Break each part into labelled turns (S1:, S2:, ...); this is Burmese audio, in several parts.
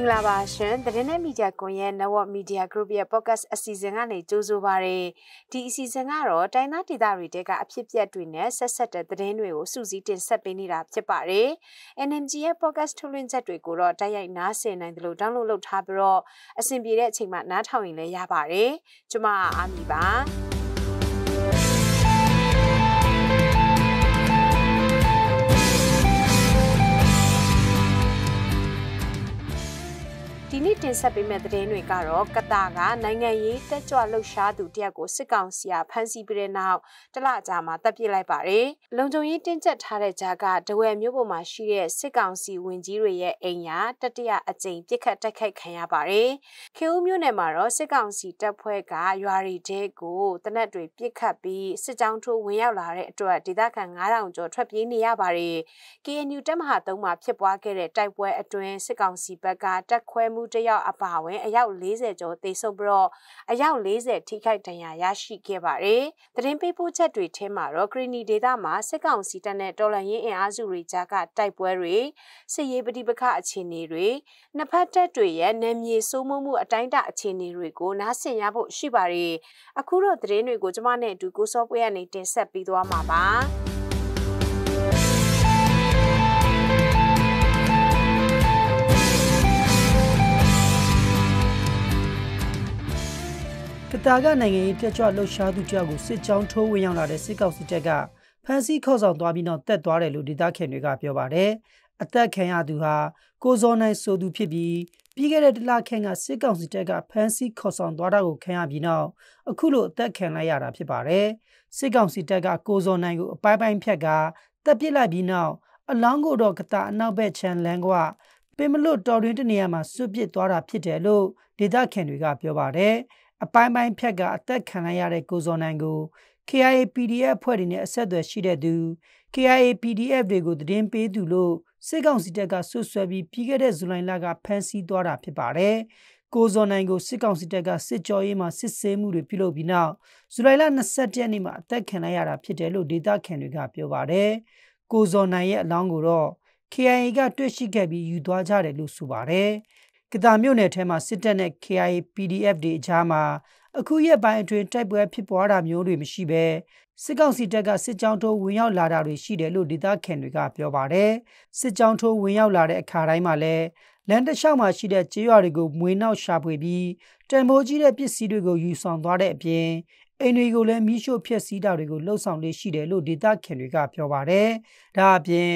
S1: င်္ဂလာပါရှင်သတင်းနဲ့မီဒီယာကွန်ရဲ့ Network Media Group ရဲ့ podcast အစီအစဉ်ကနေကြိုဆိုပါရစေဒီအစီအစဉ်ကတော့တိုင်းသားဒေသတွေတဲကအဖြစ်အပျက်တွေနဲ့ဆက်ဆက်တဲ့သတင်းတွေကိုစူးစီးတင်ဆက်ပေးနေတာဖြစ်ပါတယ် NMG ရဲ့ podcast ထုတ်လွှင့်ချက်တွေကိုတော့တိုက်ရိုက်နားဆင်နိုင်တယ်လို့ download လုပ်ထားပြီးတော့အဆင်ပြေတဲ့အချိန်မှာနားထောင်ရင်လည်းရပါတယ်ကျွန်မအာမီပါဒီနေ့တင်ဆက်ပေးမယ့်သတင်းတွေကတော့ကတာကနိုင်ငံရေးတက်ကြွလှုပ်ရှားသူတယောက်ကိုစစ်ကောင်စီကဖမ်းဆီးပြီးတဲ့နောက်တလကြာမှာတပ်ပစ်လိုက်ပါတယ်။လုံခြုံရေးတင်းကျပ်ထားတဲ့ကြားကဒဝဲမြို့ပေါ်မှာရှိတဲ့စစ်ကောင်စီဝင်ကြီးတွေရဲ့အိမ်ရာတတိယအကြိမ်ပြစ်ခတ်တိုက်ခိုက်ခံရပါတယ်။ခေဦးမြို့နယ်မှာတော့စစ်ကောင်စီတပ်ဖွဲ့ကရွာရီတဲကိုတနက်တွေပြစ်ခတ်ပြီးစစ်ကြောင်းထိုးဝင်ရောက်လာတဲ့အတွက်ဒေသခံ9000ကျော်ထွက်ပြေးနေရပါတယ်။ KNU တပ်မဟာ၃မှာဖြစ်ပွားခဲ့တဲ့တိုက်ပွဲအတွင်းစစ်ကောင်စီဘက်ကတပ်ခွဲမှုတယောက်အပါအဝင်အယောက်40ကျော်သေဆုံးပြီးတော့အယောက်40ထိခိုက်ဒဏ်ရာရရှိခဲ့ပါတယ်။သတင်းပေးပို့ချက်တွေထဲမှာတော့ကရီနီဒေတာမှာစစ်ကောင်စီတပ်နဲ့တော်လှန်ရေးအင်အားစုတွေကြားကတိုက်ပွဲတွေစစ်ရေးပဋိပက္ခအခြေအနေတွေနှစ်ဖက်တပ်တွေရဲ့နယ်မြေစိုးမိုးမှုအတိုင်းအတာအခြေအနေတွေကိုနားဆင်ရဖို့ရှိပါတယ်။အခုတော့သတင်းတွေကိုကျမနဲ့အတူကိုစောပွဲကနေတင်ဆက်ပေးသွားမှာပါ။
S2: တာကနိုင်ငံရေးတက်ကြွလှုပ်ရှားသူတယောက်ကိုစစ်ကြောင်းထိုးဝင်ရောက်လာတဲ့စစ်ကောက်စစ်တပ်ကဖမ်းဆီးခေါ်ဆောင်သွားပြီးနောက်တက်သွားတယ်လို့ဒေသခံတွေကပြောပါတယ်။အသက်ခံရသူဟာကိုဇော်နိုင်ဆိုသူဖြစ်ပြီးပြီးခဲ့တဲ့တလခန့်ကစစ်ကောင်စီတပ်ကဖမ်းဆီးခေါ်ဆောင်သွားတာကိုခံရပြီးနောက်အခုလိုအသက်ခံလိုက်ရတာဖြစ်ပါတယ်။စစ်ကောင်စီတပ်ကကိုဇော်နိုင်ကိုအပိုင်းပိုင်းဖြတ်ကတပ်ပစ်လိုက်ပြီးနောက်အလောင်းကိုတော့ကတာအနောက်ဘက်ခြမ်းလမ်းကပင်မလွတ်တော်တွင်တနေရာမှာဆွပစ်သွားတာဖြစ်တယ်လို့ဒေသခံတွေကပြောပါတယ်။အပိုင်းပိုင်းဖြတ်ကအသက်ခံရတဲ့ကိုဇော်နိုင်ကို KIA PDF ဖွဲ့တွေနဲ့အဆက်အသွယ်ရှိတဲ့သူ KIA PDF တွေကိုတင်ပေးသူလို့စစ်ကောင်စီတပ်ကဆွဆွဲပြီးပြီးခဲ့တဲ့ဇူလိုင်လကဖမ်းဆီးသွားတာဖြစ်ပါတယ်။ကိုဇော်နိုင်ကိုစစ်ကောင်စီတပ်ကစစ်ကြောရေးမှစစ်ဆေးမှုတွေပြုလုပ်ပြီးနောက်ဇူလိုင်လ22ရက်နေ့မှာအသက်ခံရတာဖြစ်တယ်လို့ဒေသခံတွေကပြောပါတယ်။ကိုဇော်နိုင်ရဲ့အလောင်းကိုတော့ KIA ကတွေ့ရှိခဲ့ပြီးယူသွားကြတယ်လို့ဆိုပါတယ်။ကတာမြို့နယ်ထဲမှာစစ်တပ်နဲ့ KIA PDF တွေအကြားမှာအခုရက်ပိုင်းအတွင်းတိုက်ပွဲဖြစ်ပွားတာမျိုးတွေမရှိဘဲစစ်ကောင်စီတပ်ကစစ်ကြောင်းထိုးဝင်ရောက်လာတာတွေရှိတယ်လို့ဒေသခံတွေကပြောပါတယ်စစ်ကြောင်းထိုးဝင်ရောက်လာတဲ့အခါတိုင်းမှာလည်းလမ်းတစ်လျှောက်မှာရှိတဲ့ကျေးရွာတွေကိုမွေနောက်ရှာဖွေပြီးတံပိုးကြီးတဲ့ပစ္စည်းတွေကိုယူဆောင်သွားတဲ့အပြင်အိမ်တွေကိုလည်းမိရှို့ဖျက်ဆီးတာတွေကိုလှုပ်ဆောင်လေးရှိတယ်လို့ဒေသခံတွေကပြောပါတယ်ဒါအပြင်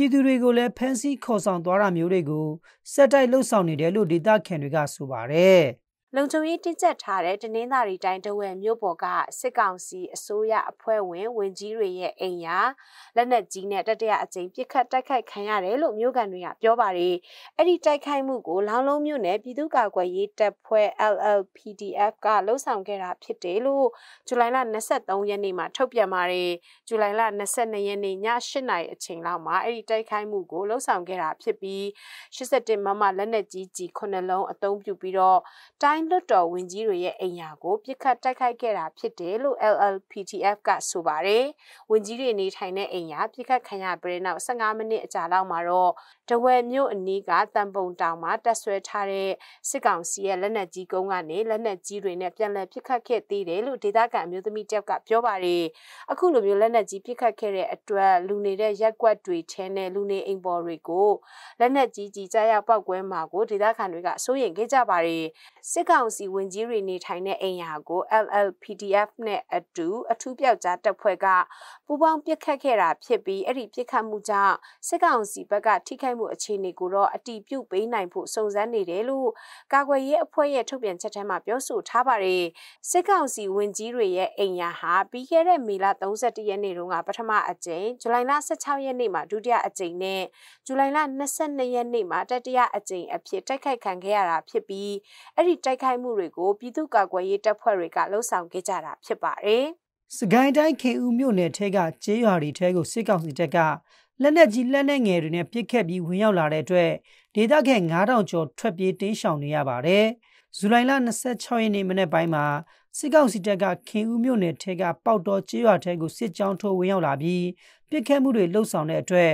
S2: ပြည်သူတွေကိုလည်းဖမ်းဆီးခေါ်ဆောင်သွားတာမျိုးတွေကိုစက်တိုက်လှုပ်ဆောင်နေတယ်လို့ဒေသခံတွေကဆိုပါတယ်။လုံခြု
S1: ံရေးတင်းကျပ်ထားတဲ့တနင်္သာရီတိုင်းတဝယ်မြို့ပေါ်ကစစ်ကောင်စီအစိုးရအဖွဲ့ဝင်ဝင်ကြီးတွေရဲ့အိမ်ယာလက်နက်ကြီးနဲ့တတရအကြိမ်ပစ်ခတ်တိုက်ခိုက်ခံရတယ်လို့မြို့ကန်တွေကပြောပါတယ်။အဲ့ဒီတိုက်ခိုက်မှုကိုလောင်လုံးမြို့နယ်ပြည်သူ့ကာကွယ်ရေးတပ်ဖွဲ့ LLPDF ကလှုပ်ဆောင်ခဲ့တာဖြစ်တယ်လို့ဇူလိုင်လ23ရက်နေ့မှာ ထုတ်ပြန်ပါတယ်။ဇူလိုင်လ22ရက်နေ့ည8:00နာရီအချိန်လောက်မှာအဲ့ဒီတိုက်ခိုက်မှုကိုလှုပ်ဆောင်ခဲ့တာဖြစ်ပြီး87မမလက်နက်ကြီးကြီး9လုံးအသုံးပြုပြီးတော့တိုင်းတိုင်းလွှတ်တော်ဝင်ကြီးတွေရဲ့အိမ်ယာကိုပြစ်ခတ်တိုက်ခိုက်ခဲ့တာဖြစ်တယ်လို့ LLPTF ကဆိုပါတယ်။ဝင်ကြီးတွေနေထိုင်တဲ့အိမ်ယာပြစ်ခတ်ခံရပြီးတဲ့နောက်15မိနစ်အကြာလောက်မှာတော့တဝယ်မြို့အနီးကတန်ပုံတောင်မှာတက်ဆွဲထားတဲ့စစ်ကောင်စီရဲ့လက်နက်ကြီးကုန်းကနေလက်နက်ကြီးတွေနဲ့ပြန်လည်ပြစ်ခတ်ခဲ့သေးတယ်လို့ဒေသခံအမျိုးသမီးတယောက်ကပြောပါတယ်။အခုလိုမျိုးလက်နက်ကြီးပြစ်ခတ်ခဲ့တဲ့အတွက်လူနေတဲ့ရက်ကွက်တွေထဲနဲ့လူနေအိမ်ပေါ်တွေကိုလက်နက်ကြီးကြီးကြားရောက်ပောက်ကွဲမှာကိုဒေသခံတွေကစိုးရိမ်ခဲ့ကြပါတယ်။စစ်ကောင်စီဝင်ကြီးတွေနေထိုင်တဲ့အိမ်ယာကို LLPDF နဲ့အတူအထူးပြောက်ကြားတပ်ဖွဲ့ကပူးပေါင်းပစ်ခတ်ခဲ့တာဖြစ်ပြီးအဲ့ဒီပစ်ခတ်မှုကြောင့်စစ်ကောင်စီဘက်ကထိခိုက်မှုအခြေအနေကိုတော့အတိပြုပေးနိုင်ဖို့စုံစမ်းနေတယ်လို့ကာကွယ်ရေးအဖွဲ့ရဲ့ထုတ်ပြန်ချက်ထဲမှာပြောဆိုထားပါတယ်စစ်ကောင်စီဝင်ကြီးတွေရဲ့အိမ်ယာဟာပြီးခဲ့တဲ့မေလ31ရက်နေ့တုန်းကပထမအကြိမ်ဇူလိုင်လ16ရက်နေ့မှာဒုတိယအကြိမ်နဲ့ဇူလိုင်လ22ရက်နေ့မှာတတိယအကြိမ်အဖြစ်တိုက်ခိုက်ခံခဲ့ရတာဖြစ်ပြီးအဲ့ဒီတိုက်တိုက်ခိုက်မှုတွေကိုပြည်သူ့ကာကွယ်ရေးတပ်ဖွဲ့တွေကလှုံ့ဆော်ခဲ့ကြတာဖြစ်ပါတယ်
S2: ။စကိုင်းတိုင်းခေဦးမြို့နယ်ထဲကကျေးရွာတွေထဲကိုစစ်ကောင်စီတပ်ကလက်နက်ကြီးလက်နက်ငယ်တွေနဲ့ပစ်ခတ်ပြီးဝင်ရောက်လာတဲ့အတွက်ဒေသခံ9000ကျော်ထွက်ပြေးတင်းရှောင်နေရပါတယ်။ဇူလိုင်လ26ရက်နေ့မနေ့ပိုင်းမှာစစ်ကောင်စီတပ်ကခင်ဦးမြို့နယ်ထဲကပေါတော်ကျေးရွာထဲကိုစစ်ကြောင်းထိုးဝင်ရောက်လာပြီးပစ်ခတ်မှုတွေလှုပ်ဆောင်တဲ့အတွက်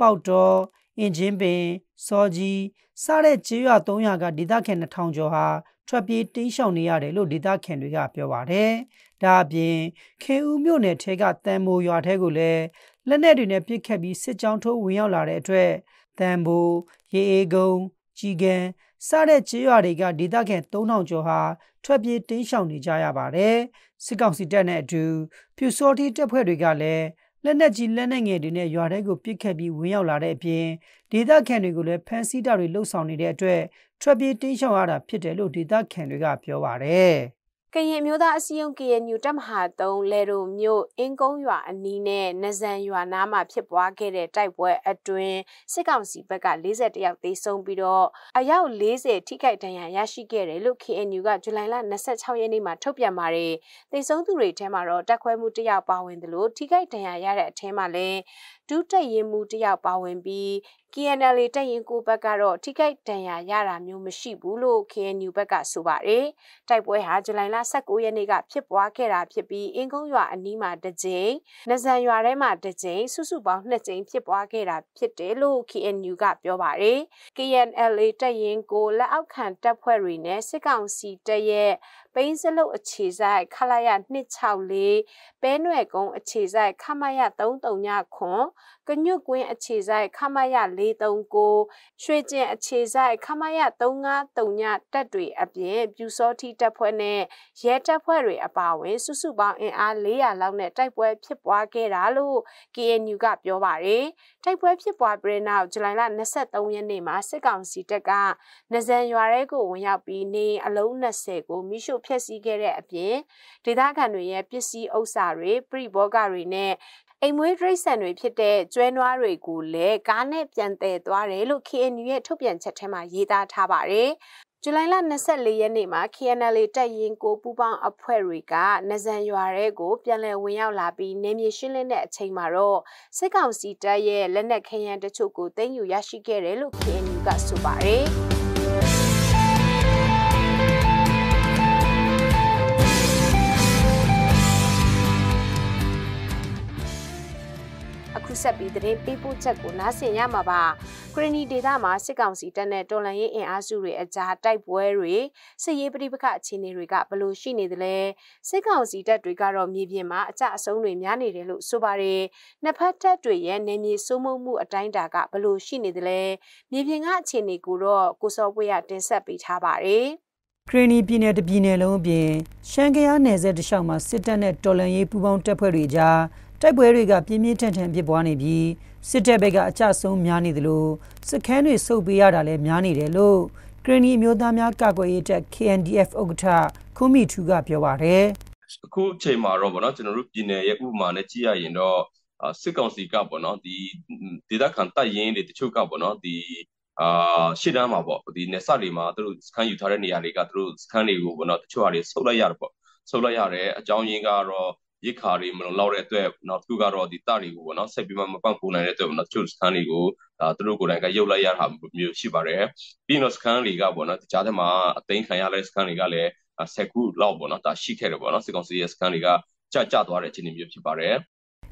S2: ပေါတော်အင်ဂျင်ပင်စောကြီးစတဲ့ကျေးရွာ300ကဒေသခံ2000ကျော်ဟာထွက်ပြေးတိမ်းရှောင်နေရတယ်လို့ဒေသခံတွေကပြောပါတယ်။ဒါအပြင်ခေဦးမြို့နယ်ထဲကတန်မိုရွာထဲကိုလည်းလက်နက်တွေနဲ့ပစ်ခတ်ပြီးစစ်ကြောင်းထိုးဝင်ရောက်လာတဲ့အတွက်တန်မိုရေအေကုံကြီးကန်စတဲ့ကျေးရွာတွေကဒေသခံ3000ကျော်ဟာထွက်ပြေးတိမ်းရှောင်နေကြရပါတယ်။စစ်ကောင်စီတပ်နဲ့အတူပြူစောတိတပ်ဖွဲ့တွေကလည်းလက်နက်ကြီးလက်နက်ငယ်တွေနဲ့ရွာထဲကိုပစ်ခတ်ပြီးဝင်ရောက်လာတဲ့အပြင်ဒေသခံတွေကိုလည်းဖမ်းဆီးတာတွေလှုပ်ဆောင်နေတဲ့အတွက်ထွက်ပြေးတိမ်းရှောင်ရတာဖြစ်တယ်လို့ဒေသခံတွေကပြောပါတယ်။
S1: ကရင်မျိုးသားအစည်းအရုံး KNU တပ်မဟာ3လေရုံမြို့အင်းကုန်းရွာအနီးနဲ့နဇန်ရွာနားမှာဖြစ်ပွားခဲ့တဲ့တိုက်ပွဲအတွင်းစစ်ကောင်စီဘက်က41ယောက်သေဆုံးပြီးတော့အယောက်40ထိခိုက်ဒဏ်ရာရရှိခဲ့တယ်လို့ KNU ကဇူလိုင်လ26ရက်နေ့မှာထုတ်ပြန်ပါတယ်။သေဆုံးသူတွေထဲမှာတော့တက်ခွဲမှုတယောက်ပါဝင်တယ်လို့ထိခိုက်ဒဏ်ရာရတဲ့အထင်းမှာလည်းဒုတက်ရင်မှုတယောက်ပါဝင်ပြီး KNL တက်ရင်ကိုဘက်ကတော့ထိခိုက်ဒဏ်ရာရတာမျိုးမရှိဘူးလို့ KNU ဘက်ကဆိုပါတယ်။တိုက်ပွဲဟာဇူလိုင်လ19ရက်နေ့ကဖြစ်ပွားခဲ့တာဖြစ်ပြီးအင်းကုန်းရွာအနီးမှာတစ်ကြိမ်၊နဇံရွာထဲမှာတစ်ကြိမ်စုစုပေါင်းနှစ်ကြိမ်ဖြစ်ပွားခဲ့တာဖြစ်တယ်လို့ KNU ကပြောပါတယ်။ KNL တက်ရင်ကိုလက်အောက်ခံတပ်ဖွဲ့တွေနဲ့စစ်ကောင်စီတပ်ရဲ့ပိန်းစလုတ်အခြေဆိုင်ခလာရ264ပဲနွယ်ကုန်းအခြေဆိုင်ခမရ339ကညွတ်ကွင်းအခြေဆိုင်ခမရ439ရွှေကျင်အခြေဆိုင်ခမရ353တပ်တွေအပြင်ပြူစောတိတပ်ဖွဲ့နဲ့ရဲတပ်ဖွဲ့တွေအပါအဝင်စုစုပေါင်းအင်အား400လောက်နဲ့တိုက်ပွဲဖြစ်ပွားခဲ့တာလို့ KNU ကပြောပါတယ်တိုက်ပွဲဖြစ်ပွားပြီးနောက်ဇူလိုင်လ23ရက်နေ့မှာစစ်ကောင်စီတပ်ကနဇန်ရွာရဲကိုဝင်ရောက်ပြီးနေအလုံး20ကိုမိရှုဖျက်ဆီးခဲ့တဲ့အပြင် ဒေသခံတွေရဲ့ပစ္စည်းဥစ္စာတွေပြိဘောဂတွေနဲ့အိမ်မွေးဒိတ်ဆန်တွေဖြစ်တဲ့ကျွဲနွားတွေကိုလည်းကားနဲ့ပြန်တယ်သွားတယ်လို့ KNU ရဲ့ထုတ်ပြန်ချက်ထဲမှာရေးသားထားပါတယ်။ဇူလိုင်လ24ရက်နေ့မှာ KNL တက်ရင်ကိုပူပေါင်းအဖွဲ့တွေကနဇန်ရွာရဲကိုပြန်လည်ဝင်ရောက်လာပြီးနေမြေရှင်းလင်းတဲ့အချိန်မှာတော့စစ်ကောင်စီတပ်ရဲ့လက်နက်ခဲယမ်းတချို့ကို သိမ်းယူရရှိခဲ့တယ်လို့ KNU ကဆိုပါတယ်။အခုဆက်ပြီးသတင်းပေးပို့ချက်ကိုနားဆင်ရမှာပါခရနီဒေတာမှာစစ်ကောင်စီတပ်နဲ့တော်လှန်ရေးအင်အားစုတွေအကြားတိုက်ပွဲတွေစစ်ရေးပဋိပက္ခအခြေအနေတွေကဘလို့ရှိနေသလဲစစ်ကောင်စီတပ်တွေကတော့မြေပြင်မှာအကြအဆုံးတွေများနေတယ်လို့ဆိုပါတယ်နှစ်ဖက်တပ်တွေရဲ့နေမြေစိုးမိုးမှုအတိုင်းတာကဘလို့ရှိနေသလဲမြေပြင်ကအခြေအနေကိုတော့ကိုစောပွေရတင်ဆက်ပေးထားပါတယ်
S2: ခရနီပြည်နယ်တပြည်နယ်လုံးအပြင်ရှမ်းကယားနယ်စပ်တလျှောက်မှာစစ်တပ်နဲ့တော်လှန်ရေးပူးပေါင်းတပ်ဖွဲ့တွေကြားတိုက်ပွဲတွေကပြင်းပြင်းထန်ထန်ဖြစ်ပွားနေပြီးစစ်တပ်ဘက်ကအကြဆုံးများနေသလိုစစ်ခန်းတွေစုပ်ပေးရတာလည်းများနေတယ်လို့ကရင်နီအမျိုးသားများကာကွယ်ရေးတပ် KNDF ဥက္ကဋ္ဌခုမိထူကပြောပါတယ်အခု
S3: အချိန်မှာတော့ဗောနော်ကျွန်တော်တို့ပြည်နယ်ရဲ့ဥပမာနဲ့ကြည့်ရရင်တော့စစ်ကောင်စီကဗောနော်ဒီဒေသခံတပ်ရင်းတွေတချို့ကဗောနော်ဒီအာရှစ်တန်းမှာပေါ့ဒီနယ်စပ်တွေမှာသူတို့စခန်းယူထားတဲ့နေရာတွေကသူတို့စခန်းတွေကိုဗောနော်တချို့ဟာတွေဆုတ်လိုက်ရတယ်ပေါ့ဆုတ်လိုက်ရတဲ့အကြောင်းရင်းကတော့ရစ်ခါတွေမလုံလောက်တဲ့အတွက်နောက်တစ်ခုကတော့ဒီတတွေကိုပေါ့နော်ဆက်ပြီးမှမပန့်ပိုးနိုင်တဲ့အတွက်ပေါ့နော်ချုပ်စခန်းတွေကိုဒါသူတို့ကိုယ်တိုင်ကရုပ်လိုက်ရတာမျိုးရှိပါတယ်ပြီးတော့စခန်းတွေကပေါ့နော်တခြားတဲ့မှာအသိခံရတဲ့စခန်းတွေကလည်းဆက်ခုလောက်ပေါ့နော်ဒါရှိခဲ့တယ်ပေါ့နော်စစ်ကောင်စီရဲ့စခန်းတွေကကြကြသွားတဲ့အခြေအနေမျိုးဖြစ်ပါတယ်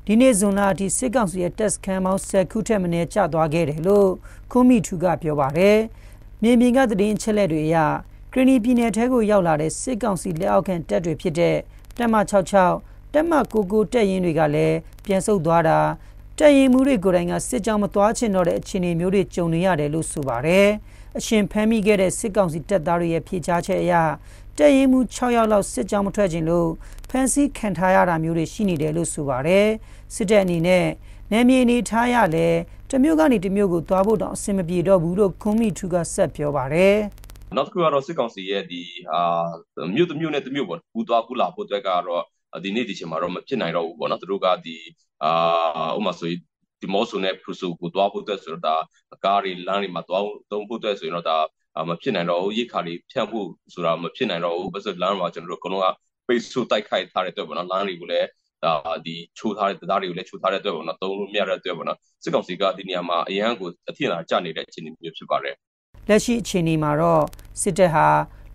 S2: ဒီနေ့ဇွန်လအထိစစ်ကောင်စီရဲ့တက်စခန်းပေါင်း10ခုထက်မနည်းကျသွားခဲ့တယ်လို့ခုမိထူကပြောပါတယ်။မြေပြင်ကသတင်းချက်လက်တွေအရခရီးနီပြည်နယ်ထဲကိုရောက်လာတဲ့စစ်ကောင်စီလက်အောက်ခံတပ်တွေဖြစ်တဲ့တပ်မ66တက်မှကိုကိုတက်ရင်တွေကလည်းပြန်ဆုတ်သွားတာတက်ရင်မှုတွေကိုယ်တိုင်ကစစ်ကြောင်းမသွားချင်တော့တဲ့အခြေအနေမျိုးတွေကြုံနေရတယ်လို့ဆိုပါတယ်အရှင်ဖမ်းမိခဲ့တဲ့စစ်ကောင်စီတပ်သားတွေရဲ့ဖြေချချက်အရတက်ရင်မှု6ရောက်လောက်စစ်ကြောင်းမထွက်ခြင်းလို့ဖမ်းဆီးခံထားရတာမျိုးတွေရှိနေတယ်လို့ဆိုပါတယ်စစ်တပ်အနေနဲ့နယ်မြေနေထားရလဲတမျိုးကနေတမျိုးကိုသွားဖို့တောင်အဆင်မပြေတော့ဘူးလို့ခွန်မိထူကဆက်ပြောပါတယ်
S3: နောက်တစ်ခုကတော့စစ်ကောင်စီရဲ့ဒီအာမြို့တမျိုးနဲ့တမျိုးပေါ့ဘူးသွားဘူးလာဖို့အတွက်ကတော့ဒီနေ့ဒီချိန်မှာတော့မဖြစ်နိုင်တော့ဘူးပေါ့နော်သူတို့ကဒီအာဥပမာဆိုရင်ဒီမော့ဆိုနဲ့ပရူဆိုကိုသွားဖို့အတွက်ဆိုတော့ဒါအကားတွေလမ်းတွေမှာသွားသုံးဖို့အတွက်ဆိုရင်တော့ဒါမဖြစ်နိုင်တော့ဘူးရိခါတွေဖြန့်ဖို့ဆိုတာမဖြစ်နိုင်တော့ဘူးဘာလို့လမ်းမှာကျွန်တော်တို့အကုန်လုံးက space ဆိုတိုက်ခိုက်ထားတဲ့အတွက်ပေါ့နော်လမ်းတွေကိုလည်းဒါဒီချိုးထားတဲ့တရားတွေကိုလည်းချိုးထားတဲ့အတွက်ပေါ့နော်သုံးလို့မရတဲ့အတွက်ပေါ့နော်စစ်ကောင်စီကဒီနေရာမှာအရန်ကိုအထင်အားကျနေတဲ့အခြေအနေမျိုးဖြစ်ပါတယ်
S2: လက်ရှိအခြေအနေမှာတော့စစ်တပ်ဟာ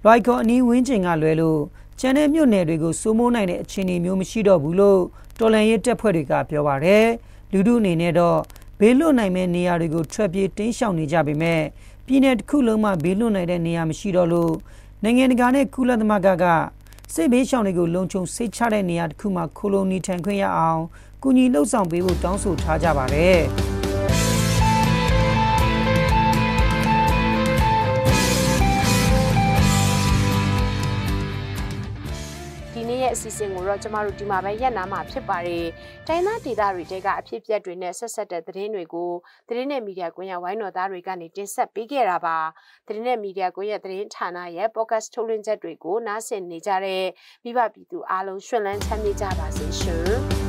S2: လွိုက်ကော်အနီးဝင်းကျင်ကလွဲလို့ကျန်တဲ့မြို့နယ်တွေကိုစိုးမိုးနိုင်တဲ့အခြေအနေမျိုးမရှိတော့ဘူးလို့တော်လန်ရေးတပ်ဖွဲ့တွေက ပြောပါရယ်လူထုအနေနဲ့တော့ဘေးလွတ်နိုင်မယ့်နေရာတွေကိုထွက်ပြေးတင်းရှောင်နေကြပေမဲ့ပြည်နယ်တစ်ခုလုံးမှာဘေးလွတ်နိုင်တဲ့နေရာမရှိတော့လို့နိုင်ငံတကာနဲ့ကုလသမဂ္ဂကစစ်ဘေးရှောင်တွေကိုလုံခြုံစိတ်ချတဲ့နေရာတစ်ခုမှာခိုလုံနေထိုင်ခွင့်ရအောင်ကူညီလှုပ်ဆောင်ပေးဖို့တောင်းဆိုထားကြပါတယ်
S1: ရဲ့အစီအစဉ်ကိုတော့ကျမတို့ဒီမှာပဲရက်နာမှာဖြစ်ပါတယ်။တိုင်းသားဒေသတွေတဲကအဖြစ်ပြက်တွေနဲ့ဆက်ဆက်တဲ့သတင်းတွေကိုသတင်းနဲ့မီဒီယာကွန်ရက်ဝိုင်းတော်သားတွေကနေတင်ဆက်ပေးခဲ့တာပါ။သတင်းနဲ့မီဒီယာကွန်ရက်သတင်းဌာနရဲ့ podcast ထုတ်လွှင့်ချက်တွေကိုနားဆင်နေကြတဲ့မိဘပြည်သူအားလုံးရှင်လန်းချမ်းမြေ့ကြပါစေရှင်။